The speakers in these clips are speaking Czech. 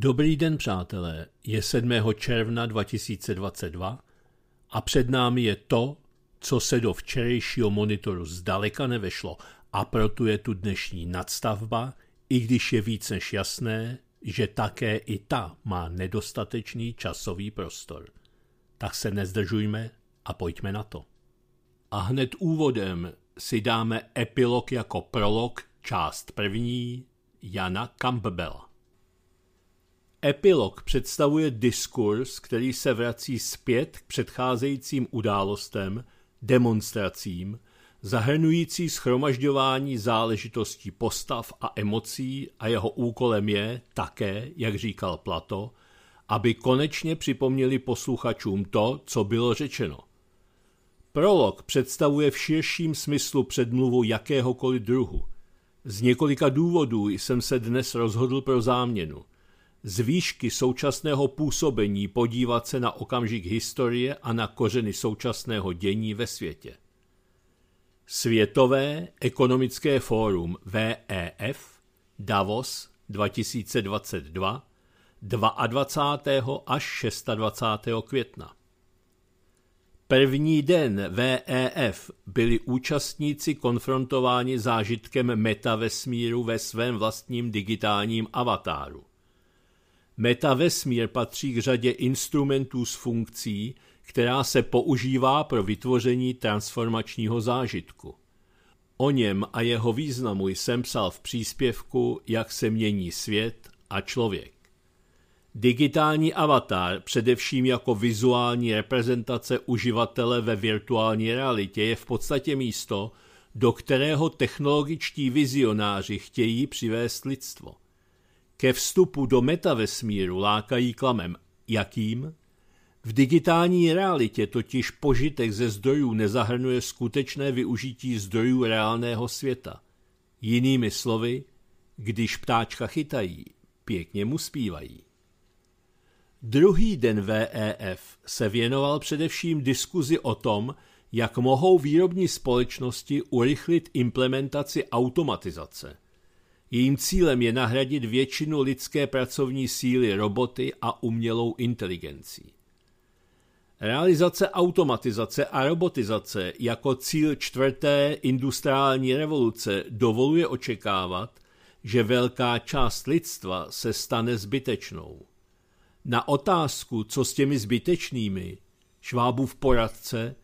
Dobrý den, přátelé. Je 7. června 2022 a před námi je to, co se do včerejšího monitoru zdaleka nevešlo a proto je tu dnešní nadstavba, i když je víc než jasné, že také i ta má nedostatečný časový prostor. Tak se nezdržujme a pojďme na to. A hned úvodem si dáme epilog jako prolog část první Jana Campbella. Epilog představuje diskurs, který se vrací zpět k předcházejícím událostem, demonstracím, zahrnující schromažďování záležitostí postav a emocí a jeho úkolem je také, jak říkal Plato, aby konečně připomněli posluchačům to, co bylo řečeno. Prolog představuje v širším smyslu předmluvu jakéhokoliv druhu. Z několika důvodů jsem se dnes rozhodl pro záměnu z výšky současného působení podívat se na okamžik historie a na kořeny současného dění ve světě. Světové ekonomické fórum VEF Davos 2022 22. až 26. května. První den VEF byli účastníci konfrontováni zážitkem metavesmíru ve svém vlastním digitálním avatáru. Metavesmír patří k řadě instrumentů s funkcí, která se používá pro vytvoření transformačního zážitku. O něm a jeho významu jsem psal v příspěvku Jak se mění svět a člověk. Digitální avatar, především jako vizuální reprezentace uživatele ve virtuální realitě, je v podstatě místo, do kterého technologičtí vizionáři chtějí přivést lidstvo – ke vstupu do metavesmíru lákají klamem. Jakým? V digitální realitě totiž požitek ze zdrojů nezahrnuje skutečné využití zdrojů reálného světa. Jinými slovy, když ptáčka chytají, pěkně mu zpívají. Druhý den VEF se věnoval především diskuzi o tom, jak mohou výrobní společnosti urychlit implementaci automatizace – Jejím cílem je nahradit většinu lidské pracovní síly roboty a umělou inteligencí. Realizace automatizace a robotizace jako cíl čtvrté industriální revoluce dovoluje očekávat, že velká část lidstva se stane zbytečnou. Na otázku, co s těmi zbytečnými, Švábův poradce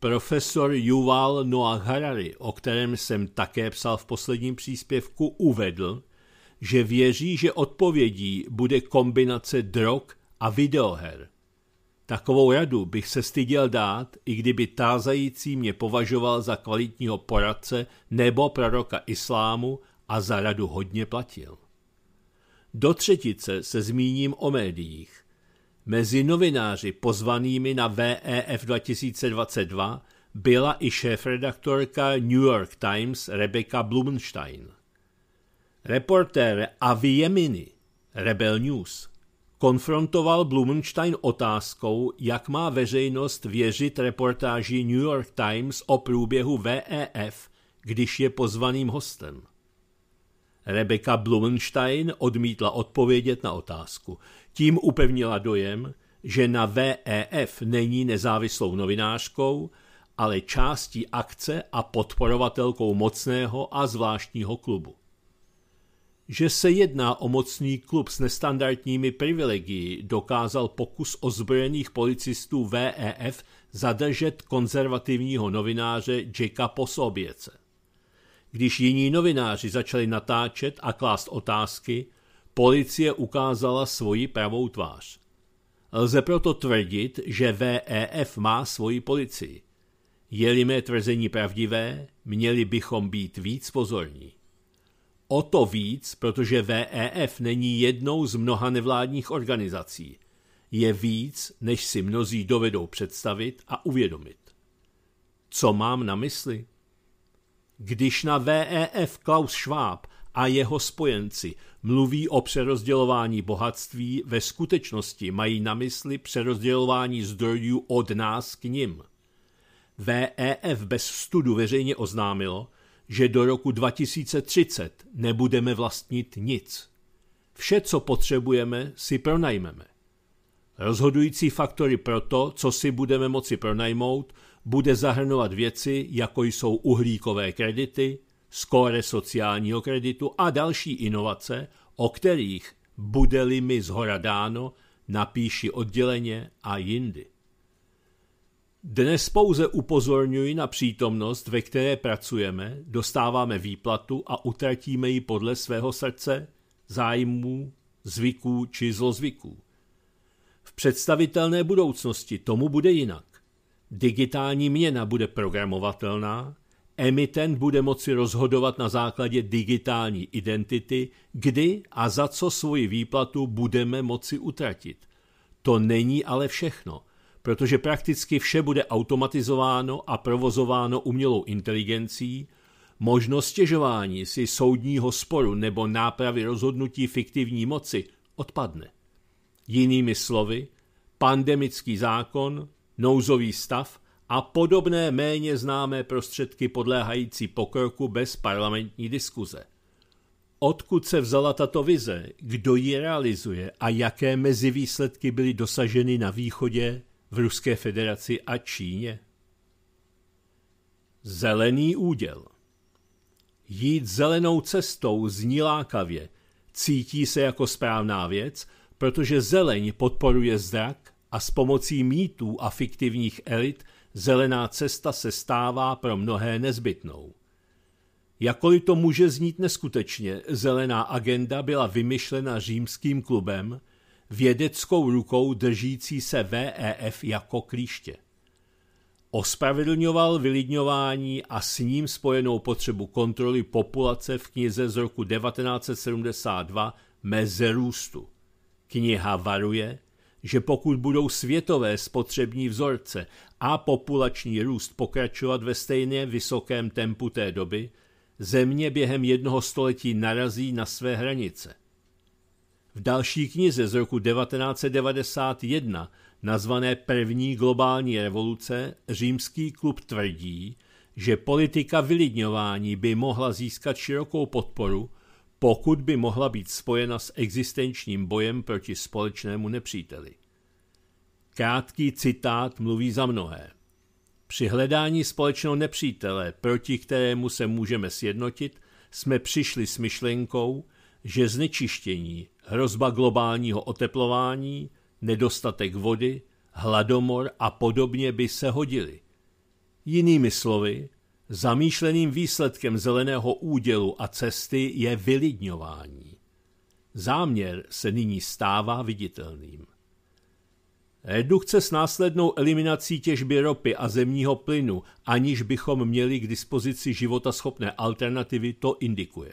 Profesor Yuval Noah Harari, o kterém jsem také psal v posledním příspěvku, uvedl, že věří, že odpovědí bude kombinace drog a videoher. Takovou radu bych se styděl dát, i kdyby tázající mě považoval za kvalitního poradce nebo proroka islámu a za radu hodně platil. Do třetice se zmíním o médiích. Mezi novináři pozvanými na VEF 2022 byla i šéfredaktorka New York Times Rebecca Blumenstein. Reportér Avi Jemini, Rebel News, konfrontoval Blumenstein otázkou, jak má veřejnost věřit reportáži New York Times o průběhu VEF, když je pozvaným hostem. Rebecca Blumenstein odmítla odpovědět na otázku. Tím upevnila dojem, že na VEF není nezávislou novinářkou, ale částí akce a podporovatelkou mocného a zvláštního klubu. Že se jedná o mocný klub s nestandardními privilegii, dokázal pokus ozbrojených policistů VEF zadržet konzervativního novináře Jacka Posoběce. Když jiní novináři začali natáčet a klást otázky, Policie ukázala svoji pravou tvář. Lze proto tvrdit, že VEF má svoji policii. Je-li mé tvrzení pravdivé, měli bychom být víc pozorní. O to víc, protože VEF není jednou z mnoha nevládních organizací. Je víc, než si mnozí dovedou představit a uvědomit. Co mám na mysli? Když na VEF Klaus Schwab a jeho spojenci mluví o přerozdělování bohatství, ve skutečnosti mají na mysli přerozdělování zdrojů od nás k nim. VEF bez studu veřejně oznámilo, že do roku 2030 nebudeme vlastnit nic. Vše, co potřebujeme, si pronajmeme. Rozhodující faktory pro to, co si budeme moci pronajmout, bude zahrnovat věci, jako jsou uhlíkové kredity, skóre sociálního kreditu a další inovace, o kterých bude-li mi zhoradáno, napíši odděleně a jindy. Dnes pouze upozorňuji na přítomnost, ve které pracujeme, dostáváme výplatu a utratíme ji podle svého srdce, zájmů, zvyků či zlozvyků. V představitelné budoucnosti tomu bude jinak. Digitální měna bude programovatelná, Emitent bude moci rozhodovat na základě digitální identity, kdy a za co svoji výplatu budeme moci utratit. To není ale všechno, protože prakticky vše bude automatizováno a provozováno umělou inteligencí, možnost stěžování si soudního sporu nebo nápravy rozhodnutí fiktivní moci odpadne. Jinými slovy, pandemický zákon, nouzový stav – a podobné méně známé prostředky podléhající pokroku bez parlamentní diskuze. Odkud se vzala tato vize, kdo ji realizuje a jaké mezi výsledky byly dosaženy na východě, v Ruské federaci a Číně? Zelený úděl Jít zelenou cestou zní lákavě, cítí se jako správná věc, protože zeleň podporuje zrak a s pomocí mýtů a fiktivních elit – Zelená cesta se stává pro mnohé nezbytnou. Jakoli to může znít neskutečně, zelená agenda byla vymyšlena římským klubem, vědeckou rukou držící se VEF jako klíště. Ospravedlňoval vylidňování a s ním spojenou potřebu kontroly populace v knize z roku 1972 Mezerůstu. Kniha varuje, že pokud budou světové spotřební vzorce a populační růst pokračovat ve stejně vysokém tempu té doby, země během jednoho století narazí na své hranice. V další knize z roku 1991, nazvané První globální revoluce, Římský klub tvrdí, že politika vylidňování by mohla získat širokou podporu, pokud by mohla být spojena s existenčním bojem proti společnému nepříteli. Krátký citát mluví za mnohé. Při hledání společného nepřítele, proti kterému se můžeme sjednotit, jsme přišli s myšlenkou, že znečištění, hrozba globálního oteplování, nedostatek vody, hladomor a podobně by se hodili. Jinými slovy, Zamýšleným výsledkem zeleného údělu a cesty je vylidňování. Záměr se nyní stává viditelným. Redukce s následnou eliminací těžby ropy a zemního plynu, aniž bychom měli k dispozici životaschopné alternativy, to indikuje.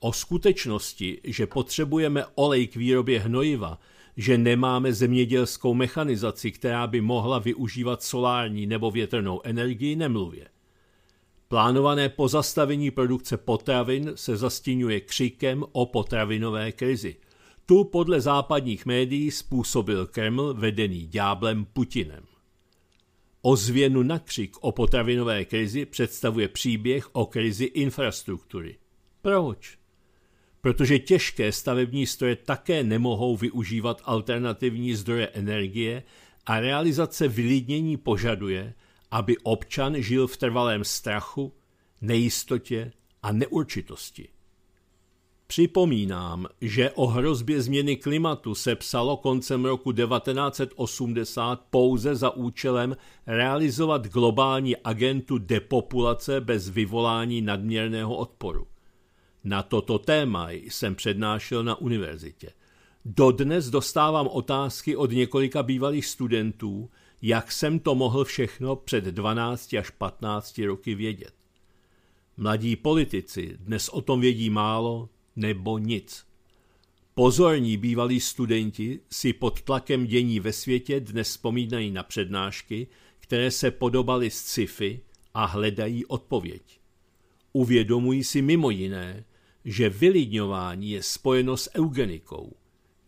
O skutečnosti, že potřebujeme olej k výrobě hnojiva, že nemáme zemědělskou mechanizaci, která by mohla využívat solární nebo větrnou energii, nemluvě. Plánované pozastavení produkce potravin se zastínuje křikem o potravinové krizi. Tu podle západních médií způsobil Kreml vedený dňáblem Putinem. Ozvěnu na křik o potravinové krizi představuje příběh o krizi infrastruktury. Proč? Protože těžké stavební stroje také nemohou využívat alternativní zdroje energie a realizace vylidnění požaduje, aby občan žil v trvalém strachu, nejistotě a neurčitosti. Připomínám, že o hrozbě změny klimatu se psalo koncem roku 1980 pouze za účelem realizovat globální agentu depopulace bez vyvolání nadměrného odporu. Na toto téma jsem přednášel na univerzitě. Dodnes dostávám otázky od několika bývalých studentů, jak jsem to mohl všechno před 12 až 15 roky vědět. Mladí politici dnes o tom vědí málo nebo nic. Pozorní bývalí studenti si pod tlakem dění ve světě dnes vzpomínají na přednášky, které se podobaly z sci-fi a hledají odpověď. Uvědomují si mimo jiné, že vylidňování je spojeno s eugenikou.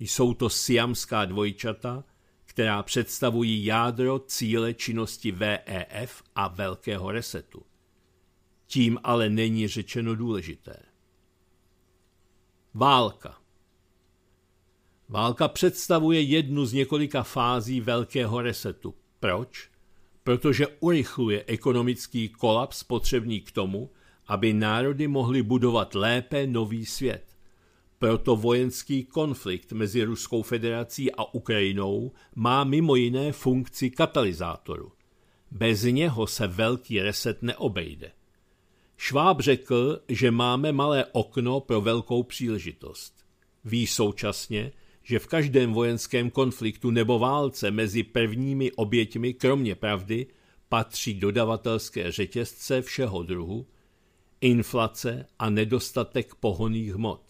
Jsou to siamská dvojčata – která představují jádro cíle činnosti VEF a Velkého resetu. Tím ale není řečeno důležité. Válka Válka představuje jednu z několika fází Velkého resetu. Proč? Protože urychluje ekonomický kolaps potřebný k tomu, aby národy mohly budovat lépe nový svět. Proto vojenský konflikt mezi Ruskou federací a Ukrajinou má mimo jiné funkci katalyzátoru. Bez něho se velký reset neobejde. Šváb řekl, že máme malé okno pro velkou příležitost. Ví současně, že v každém vojenském konfliktu nebo válce mezi prvními oběťmi, kromě pravdy, patří dodavatelské řetězce všeho druhu, inflace a nedostatek pohoných hmot.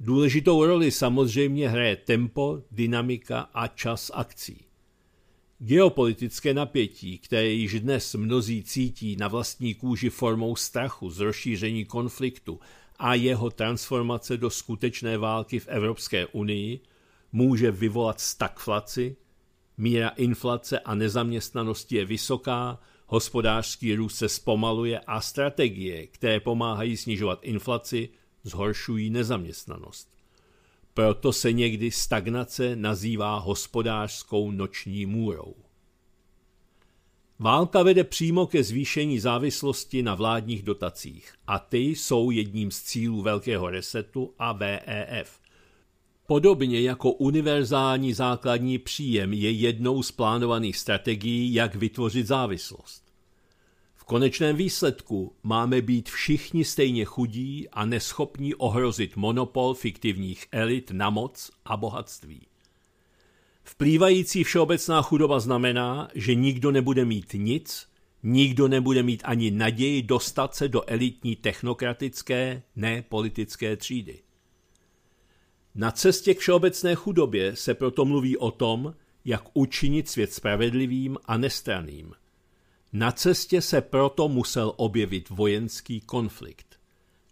Důležitou roli samozřejmě hraje tempo, dynamika a čas akcí. Geopolitické napětí, které již dnes mnozí cítí na vlastní kůži formou strachu z rozšíření konfliktu a jeho transformace do skutečné války v Evropské unii, může vyvolat stagflaci, míra inflace a nezaměstnanosti je vysoká, hospodářský růst se zpomaluje a strategie, které pomáhají snižovat inflaci, zhoršují nezaměstnanost. Proto se někdy stagnace nazývá hospodářskou noční můrou. Válka vede přímo ke zvýšení závislosti na vládních dotacích a ty jsou jedním z cílů Velkého resetu a VEF. Podobně jako univerzální základní příjem je jednou z plánovaných strategií, jak vytvořit závislost konečném výsledku máme být všichni stejně chudí a neschopní ohrozit monopol fiktivních elit na moc a bohatství. Vplývající všeobecná chudoba znamená, že nikdo nebude mít nic, nikdo nebude mít ani naději dostat se do elitní technokratické, ne politické třídy. Na cestě k všeobecné chudobě se proto mluví o tom, jak učinit svět spravedlivým a nestraným – na cestě se proto musel objevit vojenský konflikt.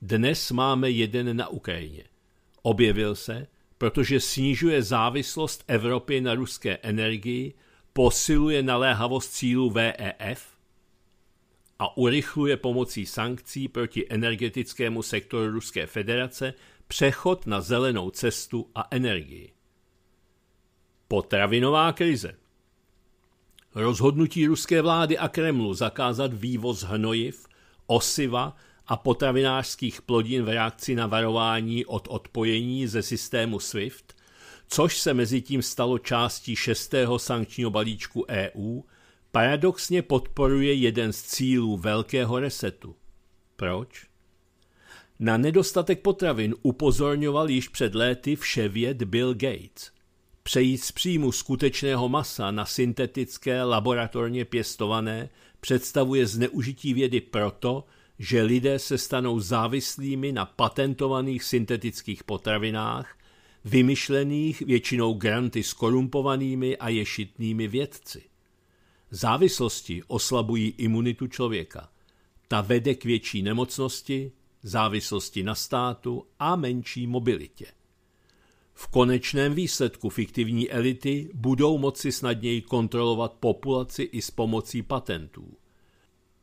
Dnes máme jeden na Ukrajině. Objevil se, protože snižuje závislost Evropy na ruské energii, posiluje naléhavost cílu VEF a urychluje pomocí sankcí proti energetickému sektoru Ruské federace přechod na zelenou cestu a energii. Potravinová krize – Rozhodnutí ruské vlády a Kremlu zakázat vývoz hnojiv, osiva a potravinářských plodin v reakci na varování od odpojení ze systému SWIFT, což se mezi tím stalo částí šestého sankčního balíčku EU, paradoxně podporuje jeden z cílů velkého resetu. Proč? Na nedostatek potravin upozorňoval již před léty vševěd Bill Gates přejít z příjmu skutečného masa na syntetické, laboratorně pěstované, představuje zneužití vědy proto, že lidé se stanou závislými na patentovaných syntetických potravinách, vymyšlených většinou granty s korumpovanými a ješitnými vědci. Závislosti oslabují imunitu člověka. Ta vede k větší nemocnosti, závislosti na státu a menší mobilitě. V konečném výsledku fiktivní elity budou moci snadněji kontrolovat populaci i s pomocí patentů.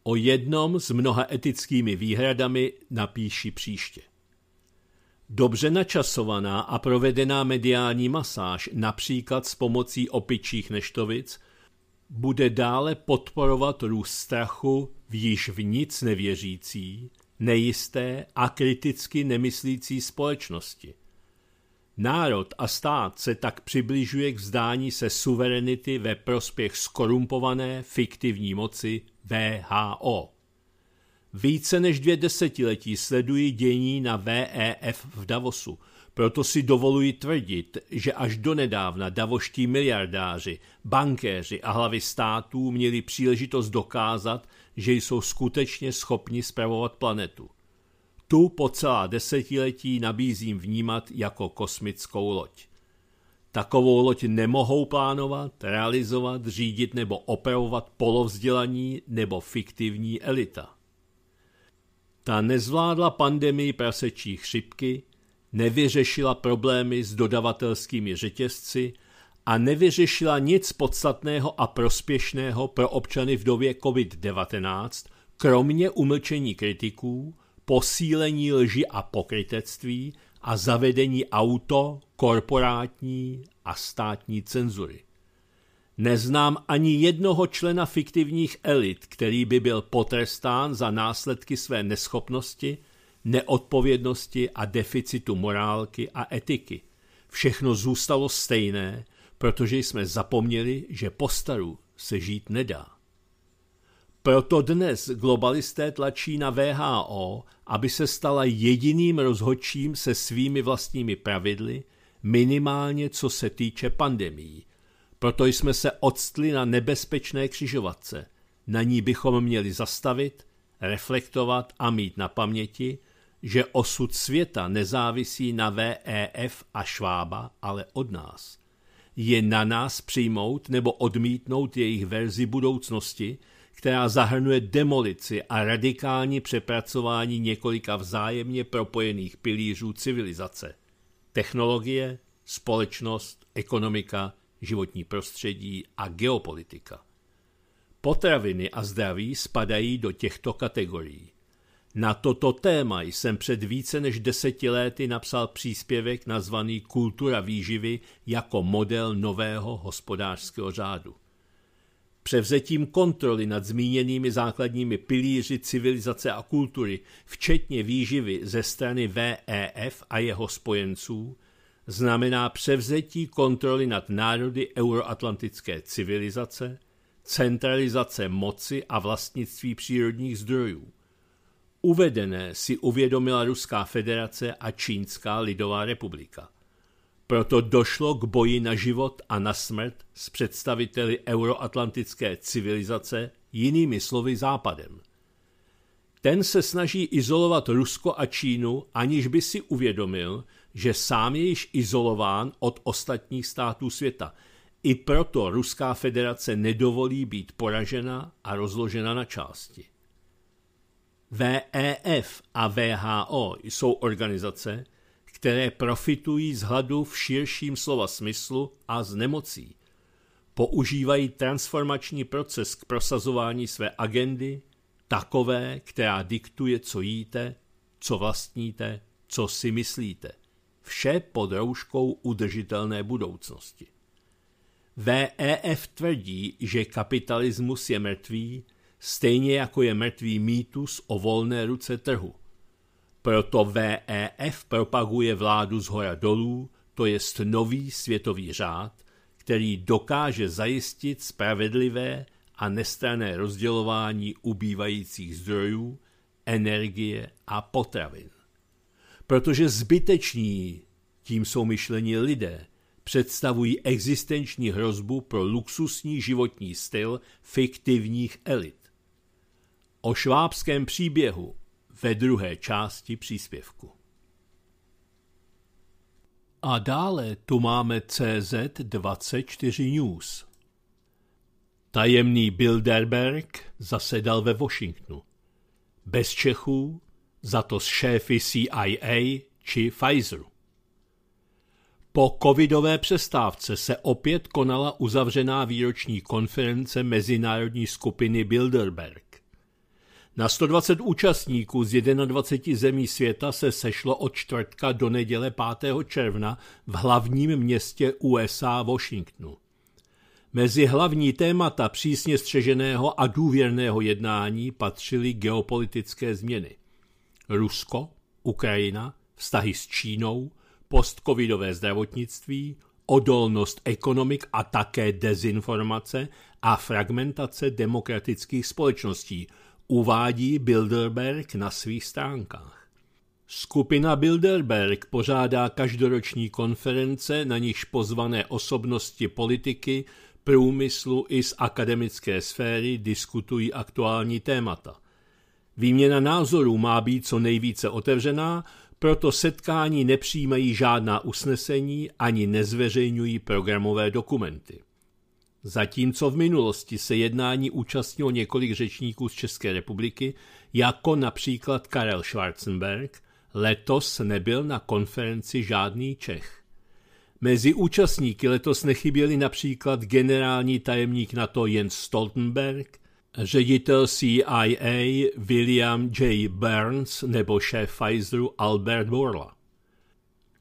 O jednom s mnoha etickými výhradami napíši příště. Dobře načasovaná a provedená mediální masáž, například s pomocí opičích neštovic, bude dále podporovat růst strachu v již v nic nevěřící, nejisté a kriticky nemyslící společnosti. Národ a stát se tak přibližuje k vzdání se suverenity ve prospěch skorumpované fiktivní moci VHO. Více než dvě desetiletí sledují dění na VEF v Davosu, proto si dovoluji tvrdit, že až donedávna davoští miliardáři, bankéři a hlavy států měli příležitost dokázat, že jsou skutečně schopni spravovat planetu – tu po celá desetiletí nabízím vnímat jako kosmickou loď. Takovou loď nemohou plánovat, realizovat, řídit nebo opravovat polovzdělaní nebo fiktivní elita. Ta nezvládla pandemii prasečí chřipky, nevyřešila problémy s dodavatelskými řetězci a nevyřešila nic podstatného a prospěšného pro občany v době COVID-19, kromě umlčení kritiků, posílení lži a pokrytectví a zavedení auto, korporátní a státní cenzury. Neznám ani jednoho člena fiktivních elit, který by byl potrestán za následky své neschopnosti, neodpovědnosti a deficitu morálky a etiky. Všechno zůstalo stejné, protože jsme zapomněli, že postaru se žít nedá. Proto dnes globalisté tlačí na VHO, aby se stala jediným rozhodčím se svými vlastními pravidly, minimálně co se týče pandemí. Proto jsme se odstli na nebezpečné křižovatce. Na ní bychom měli zastavit, reflektovat a mít na paměti, že osud světa nezávisí na VEF a Švába, ale od nás. Je na nás přijmout nebo odmítnout jejich verzi budoucnosti, která zahrnuje demolici a radikální přepracování několika vzájemně propojených pilířů civilizace. Technologie, společnost, ekonomika, životní prostředí a geopolitika. Potraviny a zdraví spadají do těchto kategorií. Na toto téma jsem před více než deseti lety napsal příspěvek nazvaný Kultura výživy jako model nového hospodářského řádu. Převzetím kontroly nad zmíněnými základními pilíři civilizace a kultury, včetně výživy ze strany VEF a jeho spojenců, znamená převzetí kontroly nad národy euroatlantické civilizace, centralizace moci a vlastnictví přírodních zdrojů. Uvedené si uvědomila Ruská federace a Čínská lidová republika – proto došlo k boji na život a na smrt s představiteli euroatlantické civilizace, jinými slovy Západem. Ten se snaží izolovat Rusko a Čínu, aniž by si uvědomil, že sám je již izolován od ostatních států světa. I proto Ruská federace nedovolí být poražena a rozložena na části. VEF e a VHO jsou organizace, které profitují z hladu v širším slova smyslu a z nemocí. Používají transformační proces k prosazování své agendy, takové, která diktuje, co jíte, co vlastníte, co si myslíte. Vše pod rouškou udržitelné budoucnosti. VEF tvrdí, že kapitalismus je mrtvý, stejně jako je mrtvý mýtus o volné ruce trhu. Proto VEF propaguje vládu z hora dolů, to jest nový světový řád, který dokáže zajistit spravedlivé a nestrané rozdělování ubývajících zdrojů, energie a potravin. Protože zbyteční, tím jsou myšlení lidé, představují existenční hrozbu pro luxusní životní styl fiktivních elit. O švábském příběhu ve druhé části příspěvku. A dále tu máme CZ24 News. Tajemný Bilderberg zasedal ve Washingtonu. Bez Čechů, za to s šéfy CIA či Pfizeru. Po covidové přestávce se opět konala uzavřená výroční konference mezinárodní skupiny Bilderberg. Na 120 účastníků z 21 zemí světa se sešlo od čtvrtka do neděle 5. června v hlavním městě USA Washingtonu. Mezi hlavní témata přísně střeženého a důvěrného jednání patřily geopolitické změny. Rusko, Ukrajina, vztahy s Čínou, postcovidové zdravotnictví, odolnost ekonomik a také dezinformace a fragmentace demokratických společností – uvádí Bilderberg na svých stránkách. Skupina Bilderberg pořádá každoroční konference, na nichž pozvané osobnosti politiky, průmyslu i z akademické sféry diskutují aktuální témata. Výměna názorů má být co nejvíce otevřená, proto setkání nepřijímají žádná usnesení ani nezveřejňují programové dokumenty. Zatímco v minulosti se jednání účastnilo několik řečníků z České republiky, jako například Karel Schwarzenberg, letos nebyl na konferenci žádný Čech. Mezi účastníky letos nechyběli například generální tajemník NATO Jens Stoltenberg, ředitel CIA William J. Burns nebo šéf Pfizeru Albert Borla.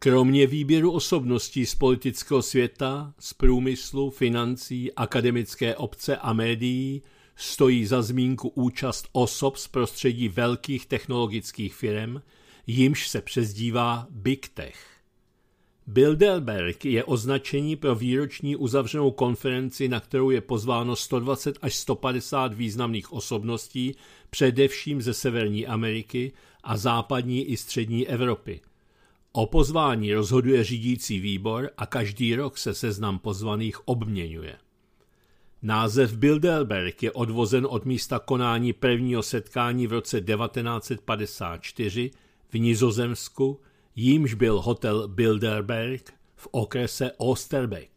Kromě výběru osobností z politického světa, z průmyslu, financí, akademické obce a médií stojí za zmínku účast osob z prostředí velkých technologických firm, jimž se přezdívá Big Tech. Bilderberg je označení pro výroční uzavřenou konferenci, na kterou je pozváno 120 až 150 významných osobností, především ze Severní Ameriky a západní i střední Evropy. O pozvání rozhoduje řídící výbor a každý rok se seznam pozvaných obměňuje. Název Bilderberg je odvozen od místa konání prvního setkání v roce 1954 v Nizozemsku, jímž byl hotel Bilderberg v okrese Osterbeck.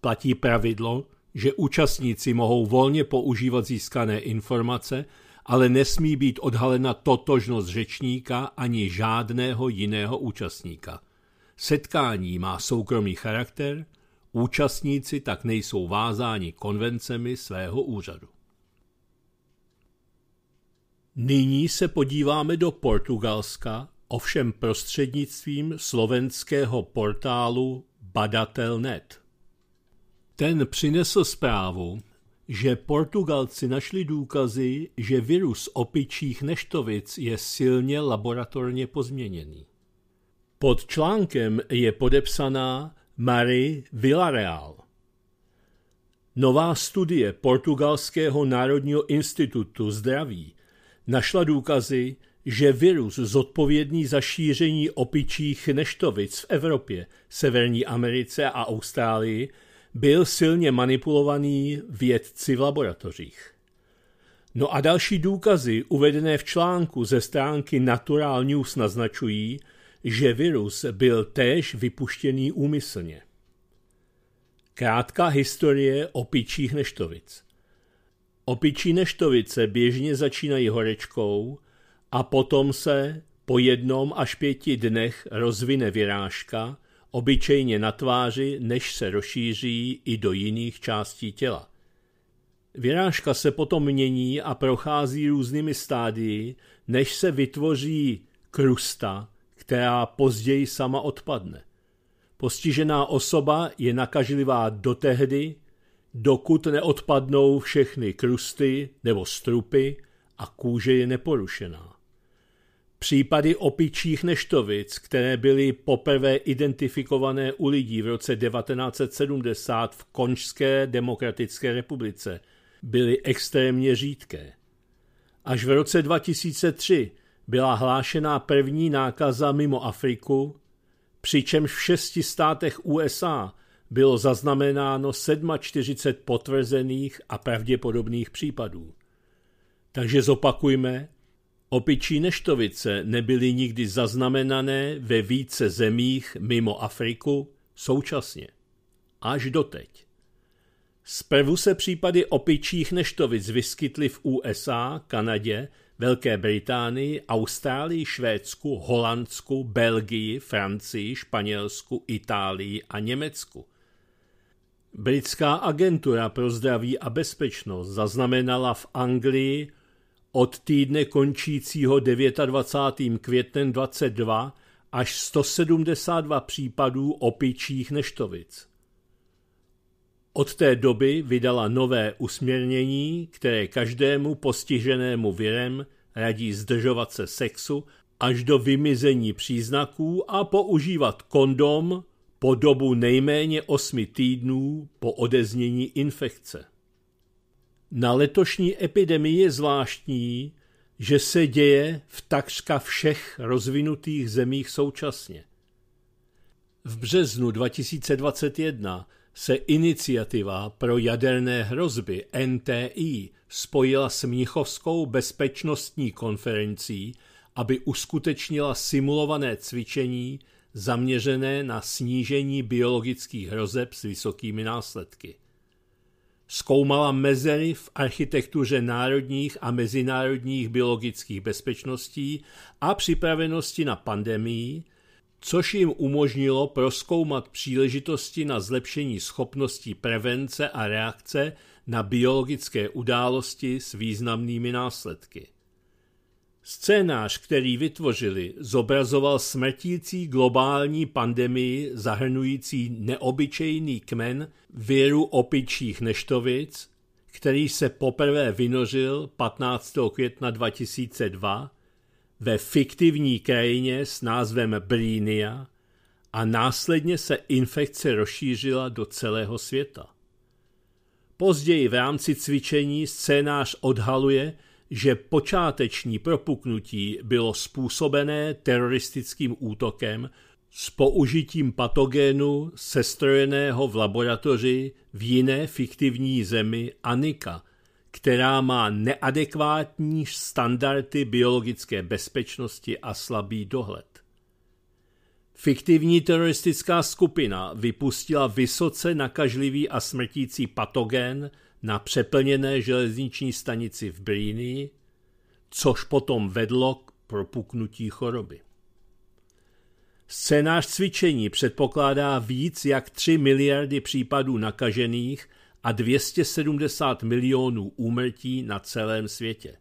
Platí pravidlo, že účastníci mohou volně používat získané informace ale nesmí být odhalena totožnost řečníka ani žádného jiného účastníka. Setkání má soukromý charakter, účastníci tak nejsou vázáni konvencemi svého úřadu. Nyní se podíváme do Portugalska, ovšem prostřednictvím slovenského portálu Badatel.net. Ten přinesl zprávu, že Portugalci našli důkazy, že virus opičích neštovic je silně laboratorně pozměněný. Pod článkem je podepsaná Marie Villarreal. Nová studie Portugalského národního institutu zdraví našla důkazy, že virus zodpovědný za šíření opičích neštovic v Evropě, Severní Americe a Austrálii byl silně manipulovaný vědci v laboratořích. No a další důkazy uvedené v článku ze stránky Natural News naznačují, že virus byl též vypuštěný úmyslně. Krátká historie opičích neštovic. Opičí neštovice běžně začínají horečkou a potom se po jednom až pěti dnech rozvine vyrážka, obyčejně na tváři, než se rozšíří i do jiných částí těla. Vyrážka se potom mění a prochází různými stádii, než se vytvoří krusta, která později sama odpadne. Postižená osoba je nakažlivá dotehdy, dokud neodpadnou všechny krusty nebo strupy a kůže je neporušená. Případy opičích neštovic, které byly poprvé identifikované u lidí v roce 1970 v Konžské demokratické republice, byly extrémně řídké. Až v roce 2003 byla hlášená první nákaza mimo Afriku, přičemž v šesti státech USA bylo zaznamenáno 47 potvrzených a pravděpodobných případů. Takže zopakujme, Opičí neštovice nebyly nikdy zaznamenané ve více zemích mimo Afriku současně. Až doteď. Zprvu se případy opičích neštovic vyskytly v USA, Kanadě, Velké Británii, Austrálii, Švédsku, Holandsku, Belgii, Francii, Španělsku, Itálii a Německu. Britská agentura pro zdraví a bezpečnost zaznamenala v Anglii od týdne končícího 29. květnem 22 až 172 případů opičích neštovic. Od té doby vydala nové usměrnění, které každému postiženému virem radí zdržovat se sexu až do vymizení příznaků a používat kondom po dobu nejméně 8 týdnů po odeznění infekce. Na letošní epidemii je zvláštní, že se děje v takřka všech rozvinutých zemích současně. V březnu 2021 se iniciativa pro jaderné hrozby NTI spojila s Mnichovskou bezpečnostní konferencí, aby uskutečnila simulované cvičení zaměřené na snížení biologických hrozeb s vysokými následky zkoumala mezery v architektuře národních a mezinárodních biologických bezpečností a připravenosti na pandemii, což jim umožnilo proskoumat příležitosti na zlepšení schopností prevence a reakce na biologické události s významnými následky. Scénář, který vytvořili, zobrazoval smrtící globální pandemii zahrnující neobyčejný kmen viru opičích neštovic, který se poprvé vynořil 15. května 2002 ve fiktivní krajině s názvem Brínia a následně se infekce rozšířila do celého světa. Později v rámci cvičení scénář odhaluje, že počáteční propuknutí bylo způsobené teroristickým útokem s použitím patogenu sestrojeného v laboratoři v jiné fiktivní zemi Anika, která má neadekvátní standardy biologické bezpečnosti a slabý dohled. Fiktivní teroristická skupina vypustila vysoce nakažlivý a smrtící patogen na přeplněné železniční stanici v Brýnii, což potom vedlo k propuknutí choroby. Scénář cvičení předpokládá víc jak 3 miliardy případů nakažených a 270 milionů úmrtí na celém světě.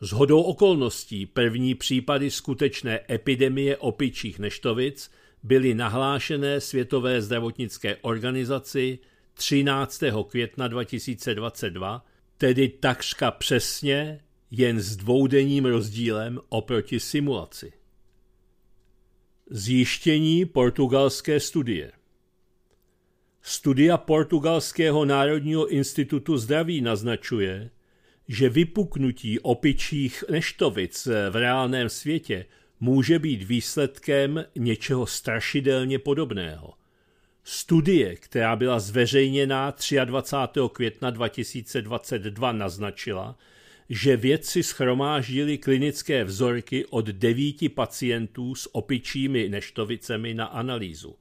Z hodou okolností první případy skutečné epidemie opičích neštovic byly nahlášené Světové zdravotnické organizaci 13. května 2022, tedy takřka přesně jen s dvoudenním rozdílem oproti simulaci. Zjištění portugalské studie Studia Portugalského národního institutu zdraví naznačuje, že vypuknutí opičích neštovic v reálném světě může být výsledkem něčeho strašidelně podobného – Studie, která byla zveřejněná 23. května 2022, naznačila, že vědci schromáždili klinické vzorky od devíti pacientů s opičími neštovicemi na analýzu.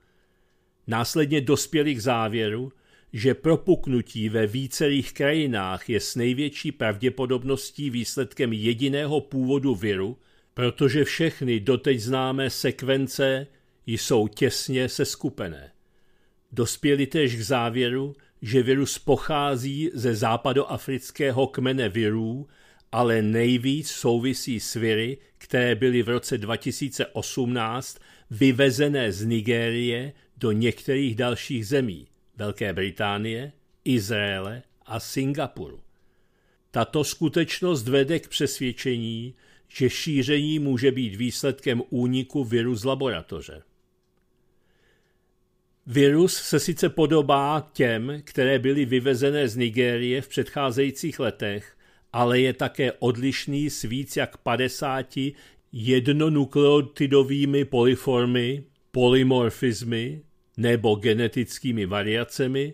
Následně dospěli k závěru, že propuknutí ve vícerých krajinách je s největší pravděpodobností výsledkem jediného původu viru, protože všechny doteď známé sekvence jsou těsně seskupené. Dospěli též k závěru, že virus pochází ze západoafrického kmene virů, ale nejvíc souvisí s viry, které byly v roce 2018 vyvezené z Nigérie do některých dalších zemí Velké Británie, Izraele a Singapuru. Tato skutečnost vede k přesvědčení, že šíření může být výsledkem úniku viru z laboratoře. Virus se sice podobá těm, které byly vyvezené z Nigérie v předcházejících letech, ale je také odlišný s víc jak 50 jednonukleotidovými polyformy, polymorfizmy nebo genetickými variacemi,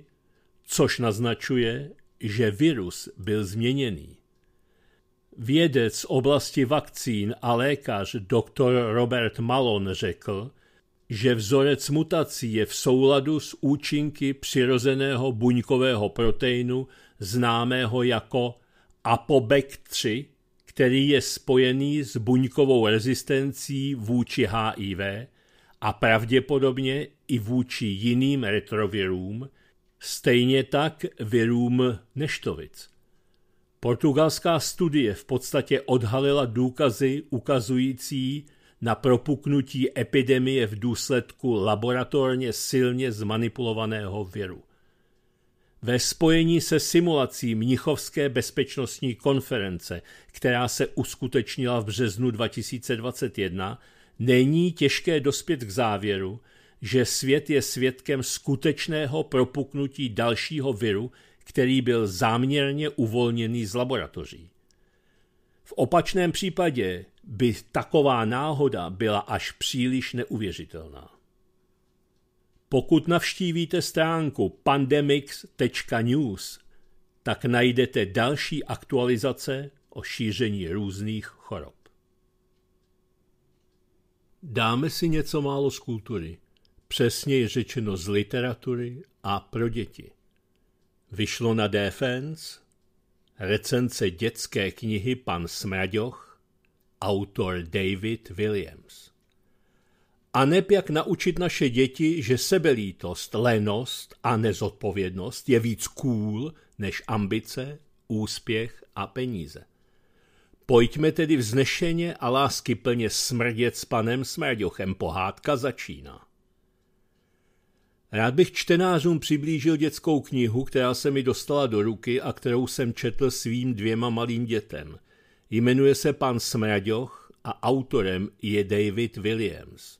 což naznačuje, že virus byl změněný. Vědec z oblasti vakcín a lékař dr. Robert Malon řekl, že vzorec mutací je v souladu s účinky přirozeného buňkového proteinu známého jako ApoBec3, který je spojený s buňkovou rezistencí vůči HIV a pravděpodobně i vůči jiným retrovirům, stejně tak virům neštovic. Portugalská studie v podstatě odhalila důkazy ukazující, na propuknutí epidemie v důsledku laboratorně silně zmanipulovaného viru. Ve spojení se simulací Mnichovské bezpečnostní konference, která se uskutečnila v březnu 2021, není těžké dospět k závěru, že svět je svědkem skutečného propuknutí dalšího viru, který byl záměrně uvolněný z laboratoří. V opačném případě by taková náhoda byla až příliš neuvěřitelná. Pokud navštívíte stránku pandemics.news, tak najdete další aktualizace o šíření různých chorob. Dáme si něco málo z kultury, přesněji řečeno z literatury a pro děti. Vyšlo na Defense recenze dětské knihy Pan Smraďoch autor David Williams. A neb jak naučit naše děti, že sebelítost, lenost a nezodpovědnost je víc cool než ambice, úspěch a peníze. Pojďme tedy vznešeně a lásky plně smrdět s panem Smrďochem. Pohádka začíná. Rád bych čtenářům přiblížil dětskou knihu, která se mi dostala do ruky a kterou jsem četl svým dvěma malým dětem – Jmenuje se pan Smraďoch a autorem je David Williams.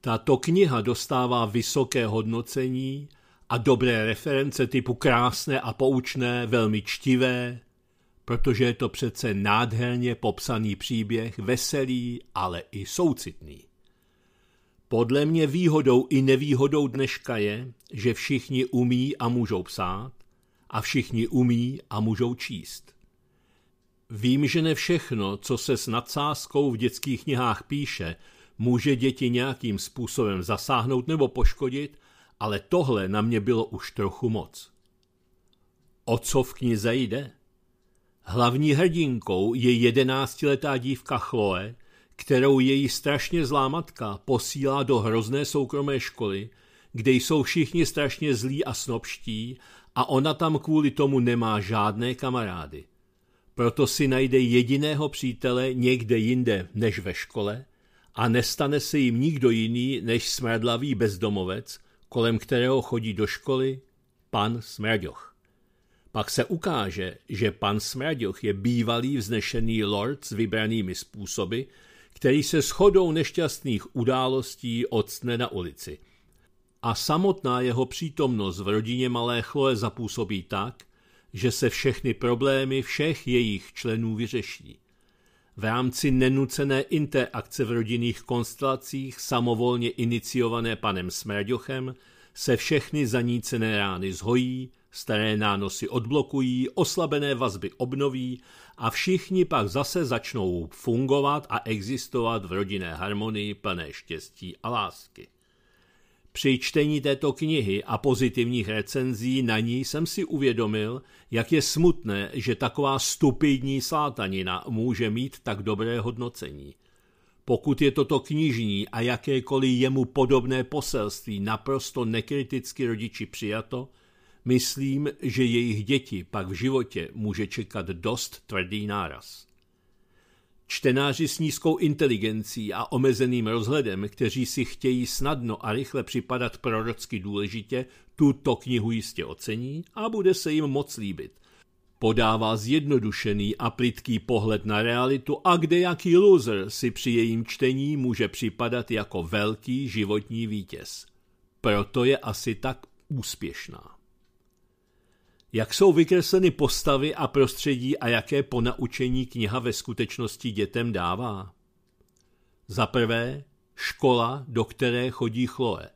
Tato kniha dostává vysoké hodnocení a dobré reference typu krásné a poučné, velmi čtivé, protože je to přece nádherně popsaný příběh, veselý, ale i soucitný. Podle mě výhodou i nevýhodou dneška je, že všichni umí a můžou psát a všichni umí a můžou číst. Vím, že ne všechno, co se s nadsázkou v dětských knihách píše, může děti nějakým způsobem zasáhnout nebo poškodit, ale tohle na mě bylo už trochu moc. O co v knize jde? Hlavní hrdinkou je jedenáctiletá dívka Chloe, kterou její strašně zlá matka posílá do hrozné soukromé školy, kde jsou všichni strašně zlí a snobští a ona tam kvůli tomu nemá žádné kamarády – proto si najde jediného přítele někde jinde než ve škole a nestane se jim nikdo jiný než smradlavý bezdomovec, kolem kterého chodí do školy pan Smrďoch. Pak se ukáže, že pan Smrďoch je bývalý vznešený lord s vybranými způsoby, který se shodou nešťastných událostí odstne na ulici. A samotná jeho přítomnost v rodině malé Chloe zapůsobí tak, že se všechny problémy všech jejich členů vyřeší. V rámci nenucené interakce v rodinných konstelacích, samovolně iniciované panem Smrďochem, se všechny zanícené rány zhojí, staré nánosy odblokují, oslabené vazby obnoví a všichni pak zase začnou fungovat a existovat v rodinné harmonii plné štěstí a lásky. Při čtení této knihy a pozitivních recenzí na ní jsem si uvědomil, jak je smutné, že taková stupidní slátanina může mít tak dobré hodnocení. Pokud je toto knižní a jakékoliv jemu podobné poselství naprosto nekriticky rodiči přijato, myslím, že jejich děti pak v životě může čekat dost tvrdý náraz. Čtenáři s nízkou inteligencí a omezeným rozhledem, kteří si chtějí snadno a rychle připadat prorocky důležitě, tuto knihu jistě ocení a bude se jim moc líbit. Podává zjednodušený a plitký pohled na realitu a jaký loser si při jejím čtení může připadat jako velký životní vítěz. Proto je asi tak úspěšná. Jak jsou vykresleny postavy a prostředí a jaké ponaučení kniha ve skutečnosti dětem dává? Za prvé, škola, do které chodí Chloe.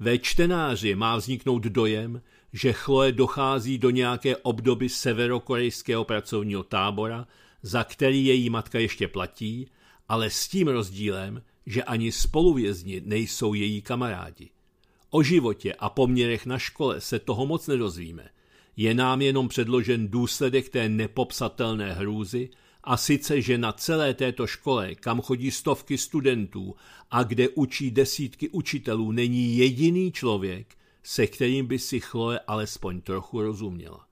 Ve čtenáři má vzniknout dojem, že Chloe dochází do nějaké obdoby severokorejského pracovního tábora, za který její matka ještě platí, ale s tím rozdílem, že ani spoluvězni nejsou její kamarádi. O životě a poměrech na škole se toho moc nedozvíme – je nám jenom předložen důsledek té nepopsatelné hrůzy, a sice, že na celé této škole, kam chodí stovky studentů a kde učí desítky učitelů, není jediný člověk, se kterým by si Chloe alespoň trochu rozuměla.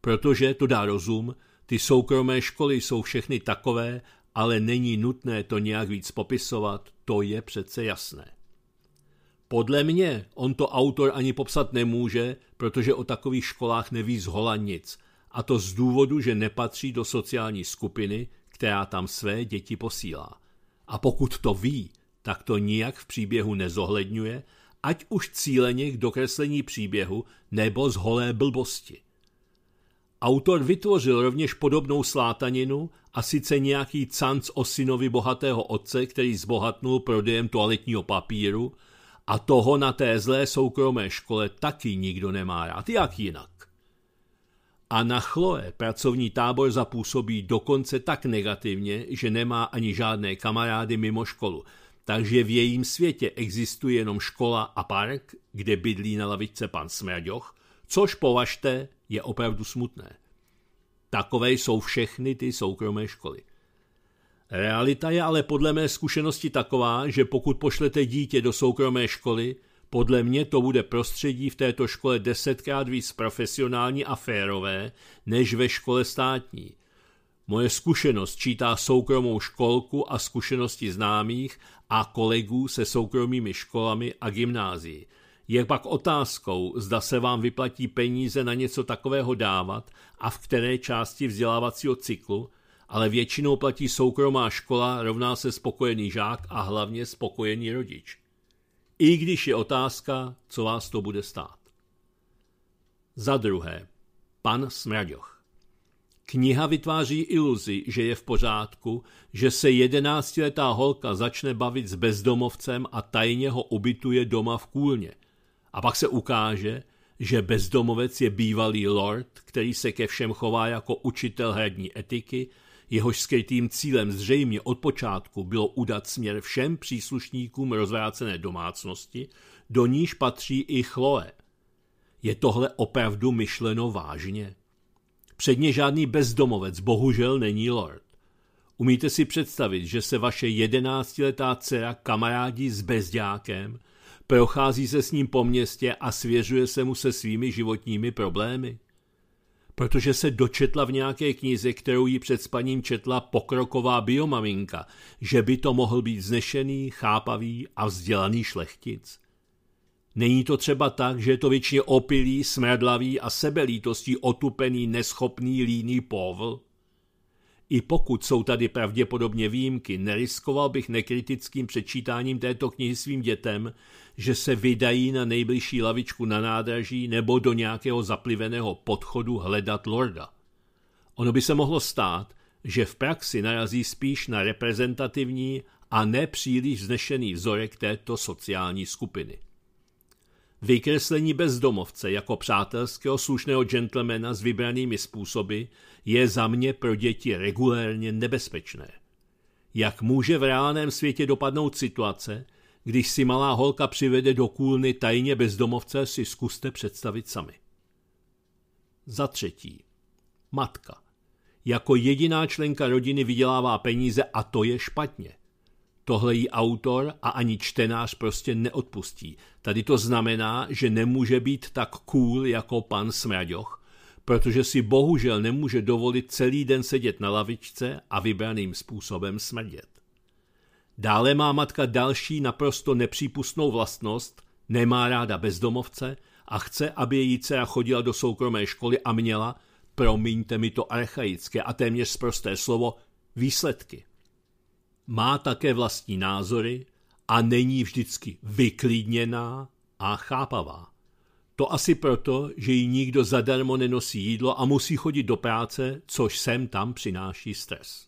Protože, to dá rozum, ty soukromé školy jsou všechny takové, ale není nutné to nějak víc popisovat, to je přece jasné. Podle mě on to autor ani popsat nemůže, protože o takových školách neví zhola nic. A to z důvodu, že nepatří do sociální skupiny, která tam své děti posílá. A pokud to ví, tak to nijak v příběhu nezohledňuje, ať už cíleně k dokreslení příběhu nebo z holé blbosti. Autor vytvořil rovněž podobnou slátaninu a sice nějaký canc o synovi bohatého otce, který zbohatnul prodejem toaletního papíru – a toho na té zlé soukromé škole taky nikdo nemá rád, jak jinak. A na Chloe pracovní tábor zapůsobí dokonce tak negativně, že nemá ani žádné kamarády mimo školu, takže v jejím světě existuje jenom škola a park, kde bydlí na lavičce pan Smraďoch, což považte je opravdu smutné. Takové jsou všechny ty soukromé školy – Realita je ale podle mé zkušenosti taková, že pokud pošlete dítě do soukromé školy, podle mě to bude prostředí v této škole desetkrát víc profesionální a férové než ve škole státní. Moje zkušenost čítá soukromou školku a zkušenosti známých a kolegů se soukromými školami a gymnázií. Je pak otázkou, zda se vám vyplatí peníze na něco takového dávat a v které části vzdělávacího cyklu – ale většinou platí soukromá škola rovná se spokojený žák a hlavně spokojený rodič. I když je otázka, co vás to bude stát. Za druhé, pan Smraďoch. Kniha vytváří iluzi, že je v pořádku, že se jedenáctiletá holka začne bavit s bezdomovcem a tajně ho ubytuje doma v kůlně. A pak se ukáže, že bezdomovec je bývalý lord, který se ke všem chová jako učitel hradní etiky Jehož skrytým cílem zřejmě od počátku bylo udat směr všem příslušníkům rozvrácené domácnosti, do níž patří i Chloe. Je tohle opravdu myšleno vážně? Předně žádný bezdomovec bohužel není lord. Umíte si představit, že se vaše jedenáctiletá dcera kamarádí s bezďákem, prochází se s ním po městě a svěřuje se mu se svými životními problémy? protože se dočetla v nějaké knize, kterou jí před spaním četla pokroková biomaminka, že by to mohl být znešený, chápavý a vzdělaný šlechtic. Není to třeba tak, že je to většině opilý, smradlavý a sebelítostí otupený, neschopný, líný povl? I pokud jsou tady pravděpodobně výjimky, neriskoval bych nekritickým přečítáním této knihy svým dětem, že se vydají na nejbližší lavičku na nádraží nebo do nějakého zapliveného podchodu hledat lorda. Ono by se mohlo stát, že v praxi narazí spíš na reprezentativní a nepříliš znešený vzorek této sociální skupiny. Vykreslení bezdomovce jako přátelského slušného gentlemana s vybranými způsoby je za mě pro děti regulérně nebezpečné. Jak může v reálném světě dopadnout situace, když si malá holka přivede do kůlny tajně bezdomovce, si zkuste představit sami. Za třetí. Matka. Jako jediná členka rodiny vydělává peníze a to je špatně – Tohle jí autor a ani čtenář prostě neodpustí. Tady to znamená, že nemůže být tak cool jako pan Smraďoch, protože si bohužel nemůže dovolit celý den sedět na lavičce a vybraným způsobem smrdět. Dále má matka další naprosto nepřípustnou vlastnost, nemá ráda bezdomovce a chce, aby její dcera chodila do soukromé školy a měla, promiňte mi to archaické a téměř zprosté slovo, výsledky má také vlastní názory a není vždycky vyklidněná a chápavá. To asi proto, že jí nikdo zadarmo nenosí jídlo a musí chodit do práce, což sem tam přináší stres.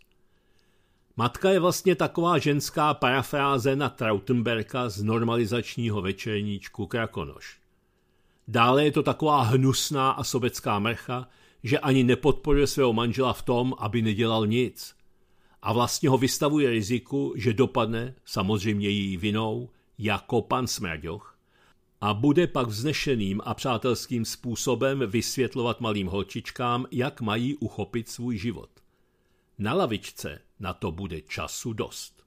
Matka je vlastně taková ženská parafráze na Trautenberka z normalizačního večerníčku Krakonoš. Dále je to taková hnusná a sobecká mrcha, že ani nepodporuje svého manžela v tom, aby nedělal nic a vlastně ho vystavuje riziku, že dopadne, samozřejmě její vinou, jako pan Smraďoch a bude pak vznešeným a přátelským způsobem vysvětlovat malým holčičkám, jak mají uchopit svůj život. Na lavičce na to bude času dost.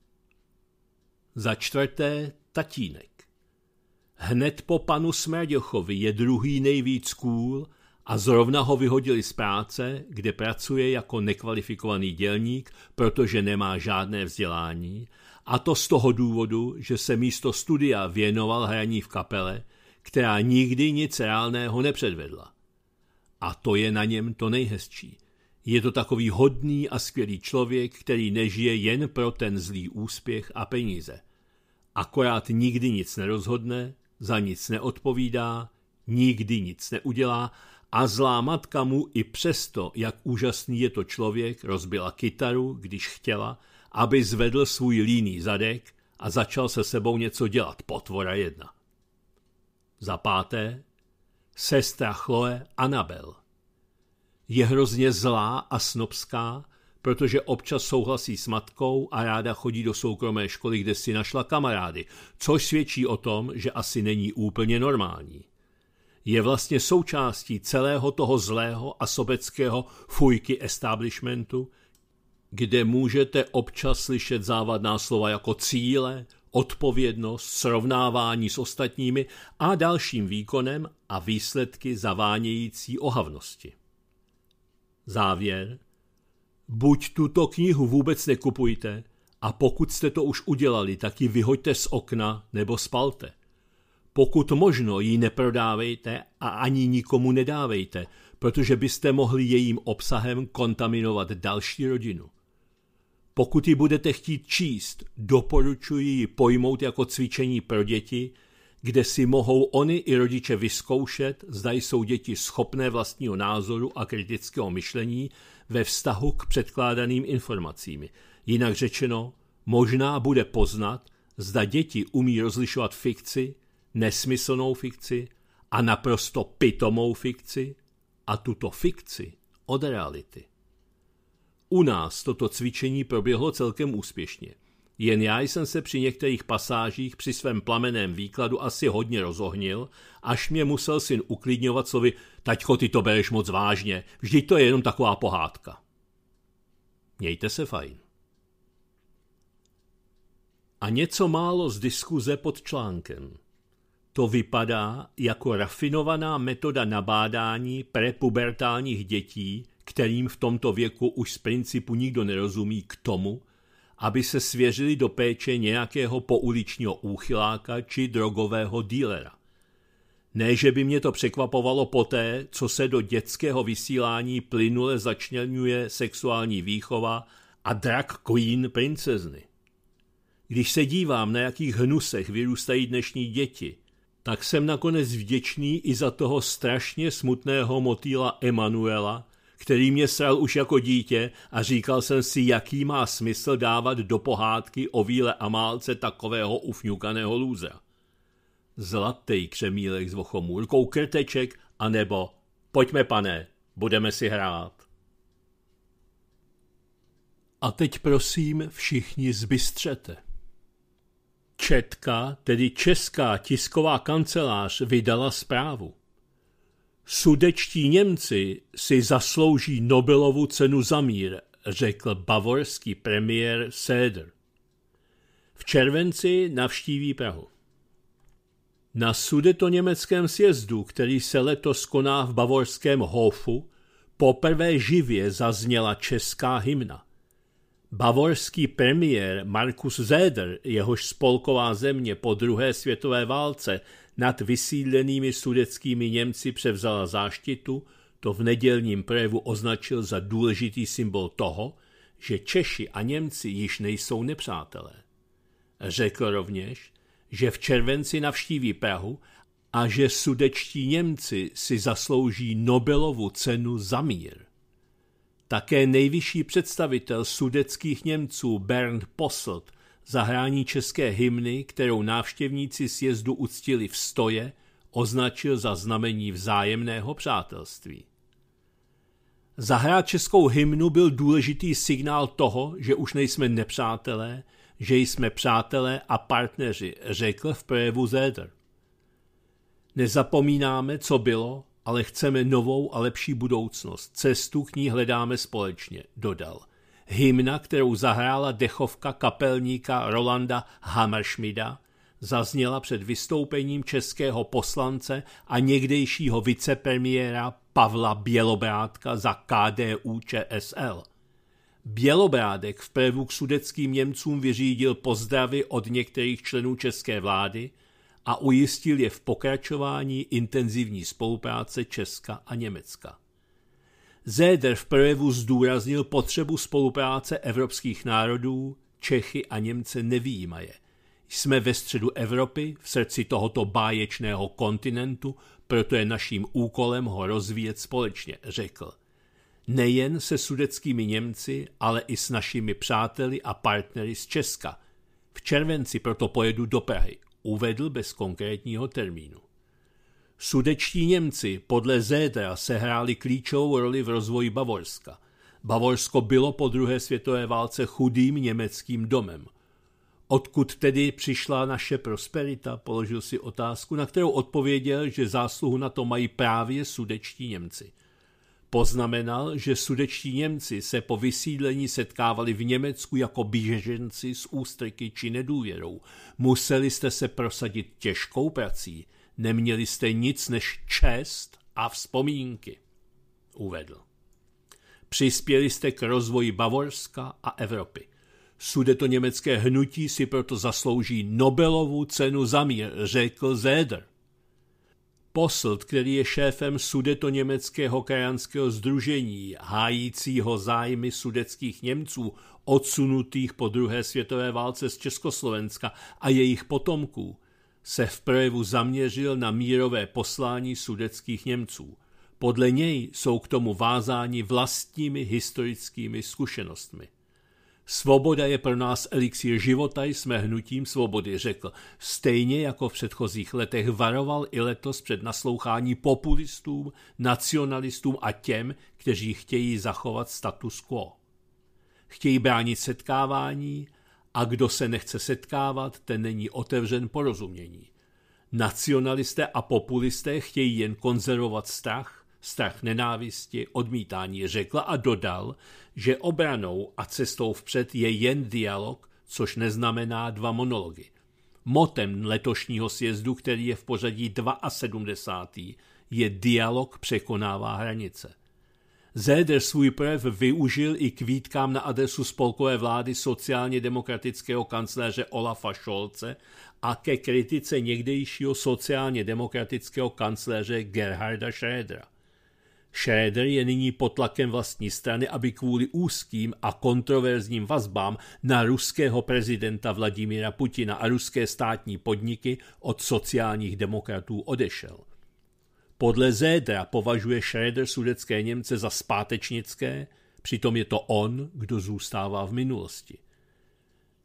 Za čtvrté tatínek. Hned po panu Smraďochovi je druhý nejvíc kůl a zrovna ho vyhodili z práce, kde pracuje jako nekvalifikovaný dělník, protože nemá žádné vzdělání, a to z toho důvodu, že se místo studia věnoval hraní v kapele, která nikdy nic reálného nepředvedla. A to je na něm to nejhezčí. Je to takový hodný a skvělý člověk, který nežije jen pro ten zlý úspěch a peníze. Akorát nikdy nic nerozhodne, za nic neodpovídá, nikdy nic neudělá a zlá matka mu i přesto, jak úžasný je to člověk, rozbila kytaru, když chtěla, aby zvedl svůj líný zadek a začal se sebou něco dělat, potvora jedna. Za páté, sestra Chloe Anabel. Je hrozně zlá a snobská, protože občas souhlasí s matkou a ráda chodí do soukromé školy, kde si našla kamarády, což svědčí o tom, že asi není úplně normální je vlastně součástí celého toho zlého a sobeckého fujky establishmentu, kde můžete občas slyšet závadná slova jako cíle, odpovědnost, srovnávání s ostatními a dalším výkonem a výsledky zavánějící ohavnosti. Závěr. Buď tuto knihu vůbec nekupujte a pokud jste to už udělali, tak ji vyhoďte z okna nebo spalte. Pokud možno ji neprodávejte a ani nikomu nedávejte, protože byste mohli jejím obsahem kontaminovat další rodinu. Pokud ji budete chtít číst, doporučuji ji pojmout jako cvičení pro děti, kde si mohou oni i rodiče vyzkoušet, zda jsou děti schopné vlastního názoru a kritického myšlení ve vztahu k předkládaným informacím. Jinak řečeno, možná bude poznat, zda děti umí rozlišovat fikci, nesmyslnou fikci a naprosto pitomou fikci a tuto fikci od reality. U nás toto cvičení proběhlo celkem úspěšně. Jen já jsem se při některých pasážích při svém plameném výkladu asi hodně rozohnil, až mě musel syn uklidňovat slovy Taťko, ty to bereš moc vážně, vždyť to je jenom taková pohádka. Mějte se fajn. A něco málo z diskuze pod článkem. To vypadá jako rafinovaná metoda nabádání prepubertálních dětí, kterým v tomto věku už z principu nikdo nerozumí k tomu, aby se svěřili do péče nějakého pouličního úchyláka či drogového dílera. Ne, že by mě to překvapovalo poté, co se do dětského vysílání plynule začněňuje sexuální výchova a drag queen princezny. Když se dívám, na jakých hnusech vyrůstají dnešní děti – tak jsem nakonec vděčný i za toho strašně smutného motýla Emanuela, který mě sral už jako dítě a říkal jsem si, jaký má smysl dávat do pohádky o víle a málce takového ufňukaného lůzra. Zlatý křemílek s vochomůrkou, krteček a nebo pojďme pane, budeme si hrát. A teď prosím všichni zbystřete. Četka, tedy Česká tisková kancelář, vydala zprávu. Sudečtí Němci si zaslouží Nobelovu cenu za mír, řekl bavorský premiér Seder. V červenci navštíví Prahu. Na německém sjezdu, který se letos koná v bavorském Hofu, poprvé živě zazněla česká hymna. Bavorský premiér Markus Zeder, jehož spolková země po druhé světové válce nad vysídlenými sudeckými Němci převzala záštitu, to v nedělním projevu označil za důležitý symbol toho, že Češi a Němci již nejsou nepřátelé. Řekl rovněž, že v červenci navštíví Prahu a že sudečtí Němci si zaslouží Nobelovu cenu za mír. Také nejvyšší představitel sudeckých Němců Bernd Posselt zahrání české hymny, kterou návštěvníci sjezdu uctili v stoje, označil za znamení vzájemného přátelství. Zahrát českou hymnu byl důležitý signál toho, že už nejsme nepřátelé, že jsme přátelé a partneři, řekl v projevu Zéder. Nezapomínáme, co bylo ale chceme novou a lepší budoucnost. Cestu k ní hledáme společně, dodal. Hymna, kterou zahrála dechovka kapelníka Rolanda Hammerschmida, zazněla před vystoupením českého poslance a někdejšího vicepremiéra Pavla Bělobrátka za KDU ČSL. Bělobrádek v prvu k sudeckým Němcům vyřídil pozdravy od některých členů české vlády – a ujistil je v pokračování intenzivní spolupráce Česka a Německa. Zéder v projevu zdůraznil potřebu spolupráce evropských národů, Čechy a Němce nevýjímaje. Jsme ve středu Evropy, v srdci tohoto báječného kontinentu, proto je naším úkolem ho rozvíjet společně, řekl. Nejen se sudeckými Němci, ale i s našimi přáteli a partnery z Česka. V červenci proto pojedu do Prahy, uvedl bez konkrétního termínu. Sudečtí Němci podle Zédra sehráli klíčovou roli v rozvoji Bavorska. Bavorsko bylo po druhé světové válce chudým německým domem. Odkud tedy přišla naše prosperita, položil si otázku, na kterou odpověděl, že zásluhu na to mají právě sudečtí Němci. Poznamenal, že sudečtí Němci se po vysídlení setkávali v Německu jako běženci s ústryky či nedůvěrou. Museli jste se prosadit těžkou prací, neměli jste nic než čest a vzpomínky, uvedl. Přispěli jste k rozvoji Bavorska a Evropy. Sudeto německé hnutí si proto zaslouží Nobelovu cenu za mír, řekl Zéder. Poslt, který je šéfem sudeto německého kajanského združení, hájícího zájmy sudeckých Němců, odsunutých po druhé světové válce z Československa a jejich potomků, se v projevu zaměřil na mírové poslání sudeckých Němců. Podle něj jsou k tomu vázáni vlastními historickými zkušenostmi. Svoboda je pro nás elixír života, jsme hnutím svobody, řekl. Stejně jako v předchozích letech varoval i letos před naslouchání populistům, nacionalistům a těm, kteří chtějí zachovat status quo. Chtějí bránit setkávání a kdo se nechce setkávat, ten není otevřen porozumění. Nacionalisté a populisté chtějí jen konzervovat strach, strach nenávisti, odmítání řekla a dodal, že obranou a cestou vpřed je jen dialog, což neznamená dva monology. Motem letošního sjezdu, který je v pořadí 72. je dialog překonává hranice. Zéder svůj projev využil i k výtkám na adresu spolkové vlády sociálně demokratického kancléře Olafa Scholze a ke kritice někdejšího sociálně demokratického kancléře Gerharda Schrödera. Schroeder je nyní pod tlakem vlastní strany, aby kvůli úzkým a kontroverzním vazbám na ruského prezidenta Vladimira Putina a ruské státní podniky od sociálních demokratů odešel. Podle Zédra považuje Schroeder sudecké Němce za zpátečnické, přitom je to on, kdo zůstává v minulosti.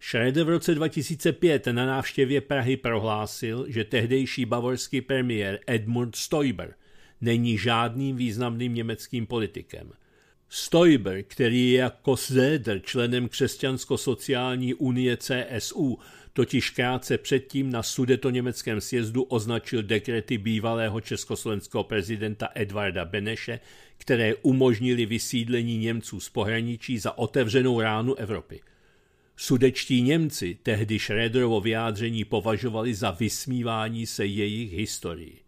Schroeder v roce 2005 na návštěvě Prahy prohlásil, že tehdejší bavorský premiér Edmund Stoiber – není žádným významným německým politikem. Stoiber, který je jako Zéder členem křesťansko-sociální unie CSU, totiž krátce předtím na sudeto-německém sjezdu označil dekrety bývalého československého prezidenta Edvarda Beneše, které umožnili vysídlení Němců z pohraničí za otevřenou ránu Evropy. Sudečtí Němci tehdy Schröderovo vyjádření považovali za vysmívání se jejich historii.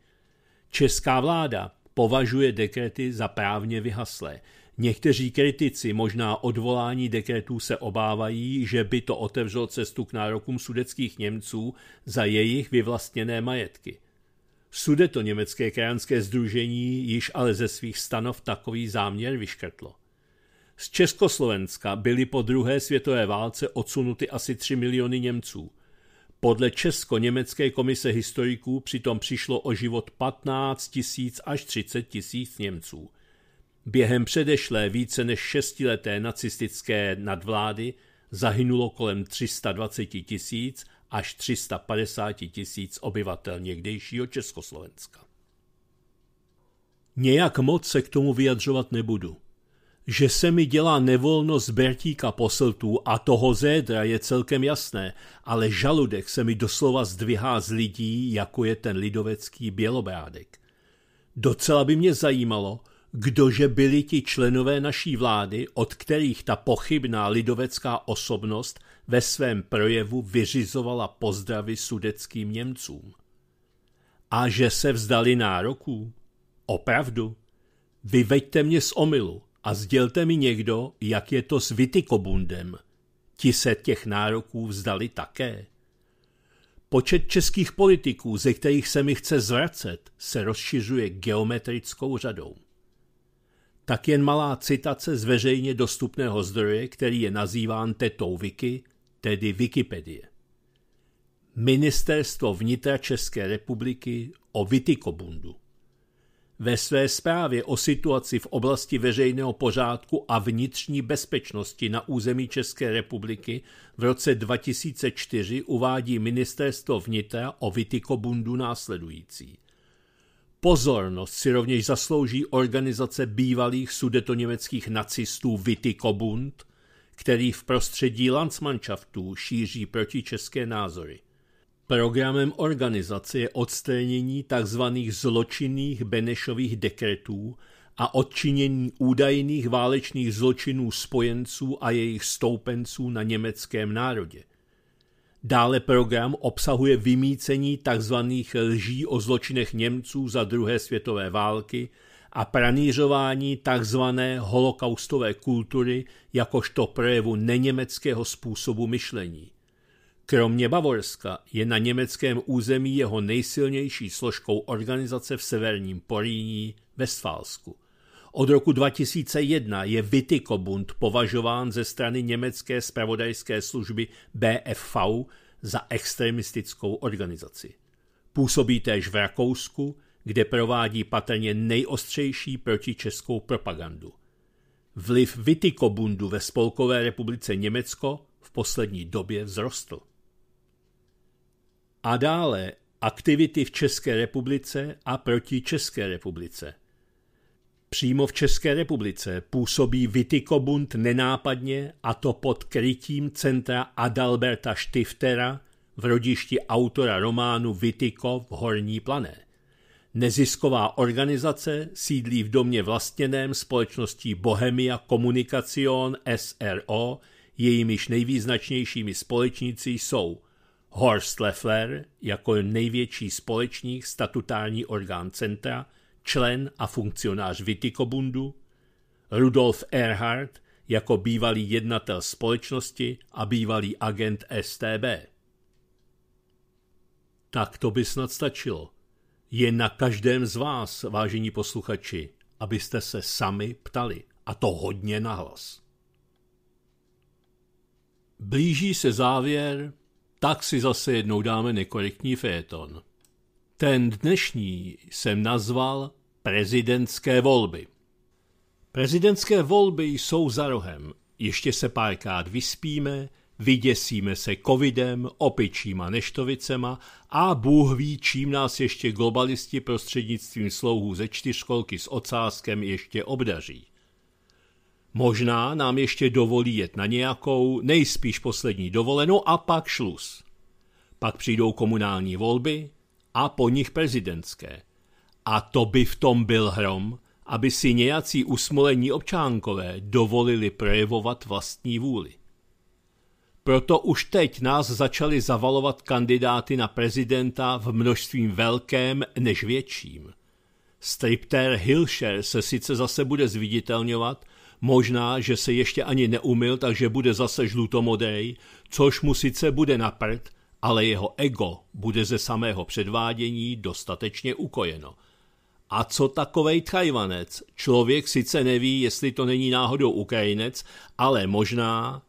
Česká vláda považuje dekrety za právně vyhaslé. Někteří kritici možná odvolání dekretů se obávají, že by to otevřelo cestu k nárokům sudeckých Němců za jejich vyvlastněné majetky. Sudeto německé krajanské združení již ale ze svých stanov takový záměr vyškrtlo. Z Československa byly po druhé světové válce odsunuty asi 3 miliony Němců – podle Česko-Německé komise historiků přitom přišlo o život 15 tisíc až 30 tisíc Němců. Během předešlé více než šestileté nacistické nadvlády zahynulo kolem 320 tisíc až 350 tisíc obyvatel někdejšího Československa. Nějak moc se k tomu vyjadřovat nebudu. Že se mi dělá nevolnost Bertíka posltů a toho zédra je celkem jasné, ale žaludek se mi doslova zdvihá z lidí, jako je ten lidovecký bělobrádek. Docela by mě zajímalo, kdože byli ti členové naší vlády, od kterých ta pochybná lidovecká osobnost ve svém projevu vyřizovala pozdravy sudeckým Němcům. A že se vzdali nároků? Opravdu? Vyveďte mě z omylu a sdělte mi někdo, jak je to s Vitikobundem. Ti se těch nároků vzdali také. Počet českých politiků, ze kterých se mi chce zvracet, se rozšiřuje geometrickou řadou. Tak jen malá citace z veřejně dostupného zdroje, který je nazýván tetou Wiki, tedy Wikipedie. Ministerstvo vnitra České republiky o Vitikobundu. Ve své zprávě o situaci v oblasti veřejného pořádku a vnitřní bezpečnosti na území České republiky v roce 2004 uvádí ministerstvo vnitra o Vitikobundu následující. Pozornost si rovněž zaslouží organizace bývalých sudetoněmeckých nacistů Vitikobund, který v prostředí Landsmannschaftů šíří protičeské názory. Programem organizace je odstranění tzv. zločinných Benešových dekretů a odčinění údajných válečných zločinů spojenců a jejich stoupenců na německém národě. Dále program obsahuje vymícení tzv. lží o zločinech Němců za druhé světové války a pranířování tzv. holokaustové kultury jakožto projevu neněmeckého způsobu myšlení. Kromě Bavorska je na německém území jeho nejsilnější složkou organizace v severním Poríní Westfálsku. Od roku 2001 je Vitikobund považován ze strany německé spravodajské služby BFV za extremistickou organizaci. Působí též v Rakousku, kde provádí patrně nejostřejší protičeskou propagandu. Vliv Vitikobundu ve Spolkové republice Německo v poslední době vzrostl. A dále aktivity v České republice a proti České republice. Přímo v České republice působí Vitikobund nenápadně a to pod krytím centra Adalberta Stiftera v rodišti autora románu Vitiko v Horní plané. Nezisková organizace sídlí v domě vlastněném společností Bohemia Communication SRO, jejímiž nejvýznačnějšími společníci jsou Horst Leffler jako největší společník, statutární orgán centra, člen a funkcionář Vitikobundu, Rudolf Erhard jako bývalý jednatel společnosti a bývalý agent STB. Tak to by snad stačilo. Je na každém z vás, vážení posluchači, abyste se sami ptali, a to hodně nahlas. Blíží se závěr tak si zase jednou dáme nekorektní féton. Ten dnešní jsem nazval prezidentské volby. Prezidentské volby jsou za rohem. Ještě se párkrát vyspíme, vyděsíme se covidem, opičíma neštovicema a Bůh ví, čím nás ještě globalisti prostřednictvím slouhů ze čtyřkolky s ocáskem ještě obdaří. Možná nám ještě dovolí jet na nějakou, nejspíš poslední dovolenou a pak šlus. Pak přijdou komunální volby a po nich prezidentské. A to by v tom byl hrom, aby si nějací usmolení občánkové dovolili projevovat vlastní vůli. Proto už teď nás začali zavalovat kandidáty na prezidenta v množství velkém než větším. Stripter Hilšer se sice zase bude zviditelňovat, Možná, že se ještě ani neumil, takže bude zase žlutomodej, což mu sice bude na prd, ale jeho ego bude ze samého předvádění dostatečně ukojeno. A co takovej Tajvanec? Člověk sice neví, jestli to není náhodou Ukrajinec, ale možná,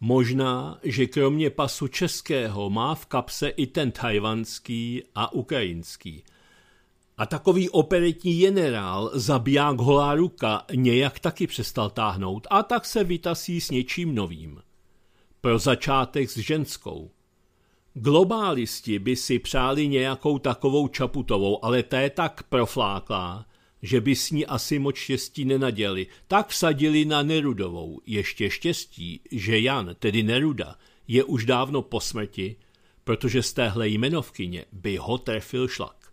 možná, že kromě pasu českého má v kapse i ten tajvanský a ukrajinský – a takový operetní generál zabiják holá ruka nějak taky přestal táhnout a tak se vytasí s něčím novým. Pro začátek s ženskou. Globálisti by si přáli nějakou takovou čaputovou, ale ta je tak profláklá, že by s ní asi moc štěstí nenaděli, tak sadili na Nerudovou. Ještě štěstí, že Jan, tedy Neruda, je už dávno po smrti, protože z téhle jmenovkyně by ho trefil šlak.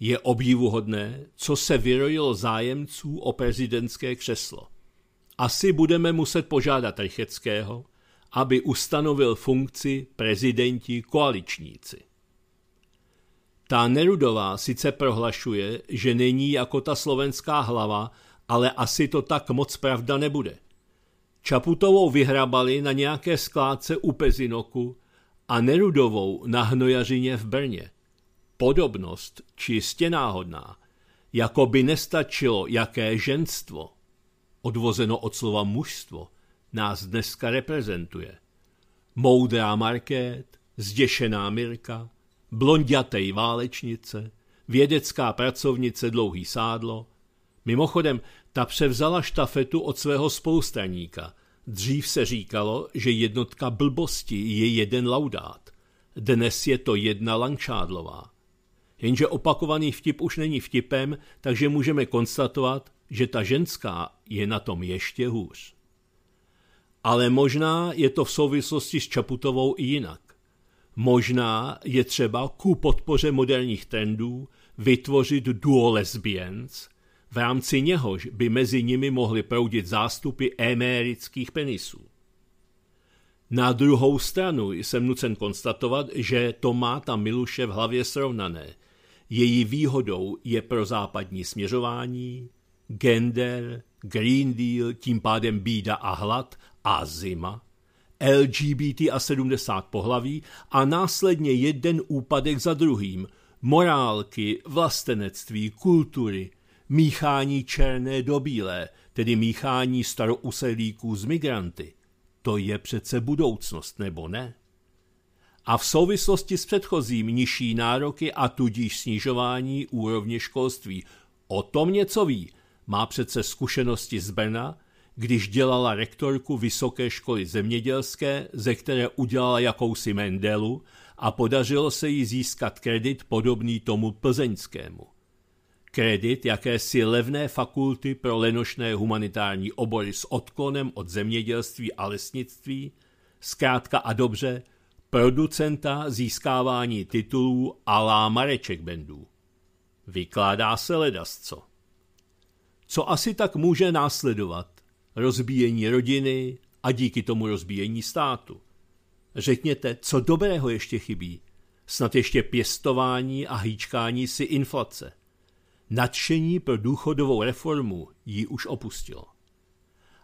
Je obdivuhodné, co se vyrojilo zájemců o prezidentské křeslo. Asi budeme muset požádat Rycheckého, aby ustanovil funkci prezidenti koaličníci. Ta Nerudová sice prohlašuje, že není jako ta slovenská hlava, ale asi to tak moc pravda nebude. Čaputovou vyhrabali na nějaké skládce u Pezinoku a Nerudovou na Hnojařině v Brně podobnost čistě náhodná, jako by nestačilo jaké ženstvo, odvozeno od slova mužstvo, nás dneska reprezentuje. Moudrá Markét, zděšená Mirka, blondětej válečnice, vědecká pracovnice dlouhý sádlo. Mimochodem, ta převzala štafetu od svého spoustraníka. Dřív se říkalo, že jednotka blbosti je jeden laudát. Dnes je to jedna langšádlová. Jenže opakovaný vtip už není vtipem, takže můžeme konstatovat, že ta ženská je na tom ještě hůř. Ale možná je to v souvislosti s Čaputovou i jinak. Možná je třeba ku podpoře moderních trendů vytvořit duo lesbians, v rámci něhož by mezi nimi mohly proudit zástupy emérických penisů. Na druhou stranu jsem nucen konstatovat, že to má ta Miluše v hlavě srovnané, její výhodou je pro západní směřování, gender, Green Deal, tím pádem bída a hlad a zima, LGBT a 70 pohlaví a následně jeden úpadek za druhým, morálky, vlastenectví, kultury, míchání černé do bílé, tedy míchání starouselíků z migranty. To je přece budoucnost, nebo ne? a v souvislosti s předchozím nižší nároky a tudíž snižování úrovně školství. O tom něco ví. Má přece zkušenosti z Brna, když dělala rektorku Vysoké školy zemědělské, ze které udělala jakousi Mendelu a podařilo se jí získat kredit podobný tomu plzeňskému. Kredit jakési levné fakulty pro lenošné humanitární obory s odklonem od zemědělství a lesnictví, zkrátka a dobře – producenta získávání titulů alá Mareček Bandů. Vykládá se ledasco. Co asi tak může následovat? Rozbíjení rodiny a díky tomu rozbíjení státu. Řekněte, co dobrého ještě chybí? Snad ještě pěstování a hýčkání si inflace. Nadšení pro důchodovou reformu ji už opustilo.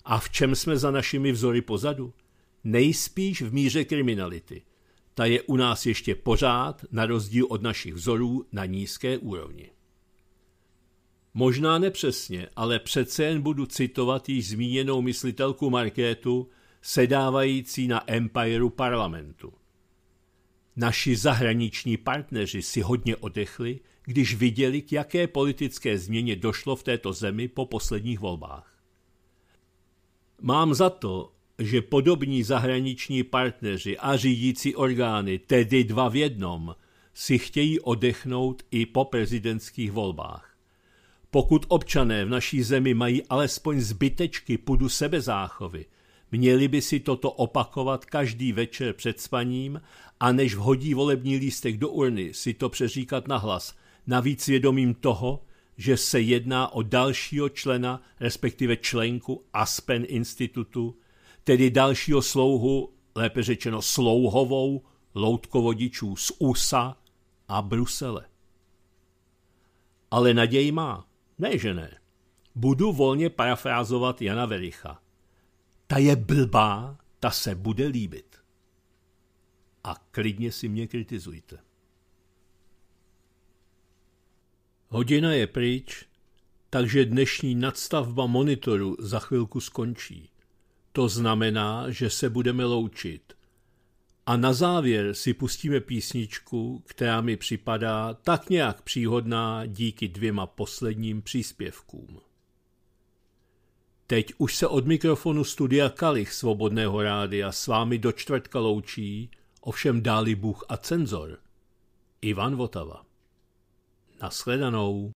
A v čem jsme za našimi vzory pozadu? Nejspíš v míře kriminality – ta je u nás ještě pořád, na rozdíl od našich vzorů, na nízké úrovni. Možná nepřesně, ale přece jen budu citovat již zmíněnou myslitelku Markétu, sedávající na Empireu parlamentu. Naši zahraniční partneři si hodně odechli, když viděli, k jaké politické změně došlo v této zemi po posledních volbách. Mám za to, že podobní zahraniční partneři a řídící orgány, tedy dva v jednom, si chtějí odechnout i po prezidentských volbách. Pokud občané v naší zemi mají alespoň zbytečky pudu sebezáchovy, měli by si toto opakovat každý večer před spaním a než vhodí volební lístek do urny, si to přeříkat nahlas, navíc vědomím toho, že se jedná o dalšího člena, respektive členku Aspen Institutu, tedy dalšího slouhu, lépe řečeno slouhovou, loutkovodičů z USA a Brusele. Ale naději má. Ne, že ne. Budu volně parafrázovat Jana Vericha. Ta je blbá, ta se bude líbit. A klidně si mě kritizujte. Hodina je pryč, takže dnešní nadstavba monitoru za chvilku skončí. To znamená, že se budeme loučit. A na závěr si pustíme písničku, která mi připadá tak nějak příhodná díky dvěma posledním příspěvkům. Teď už se od mikrofonu studia Kalich Svobodného rádia s vámi do čtvrtka loučí, ovšem dáli Bůh a cenzor. Ivan Votava. Nasledanou.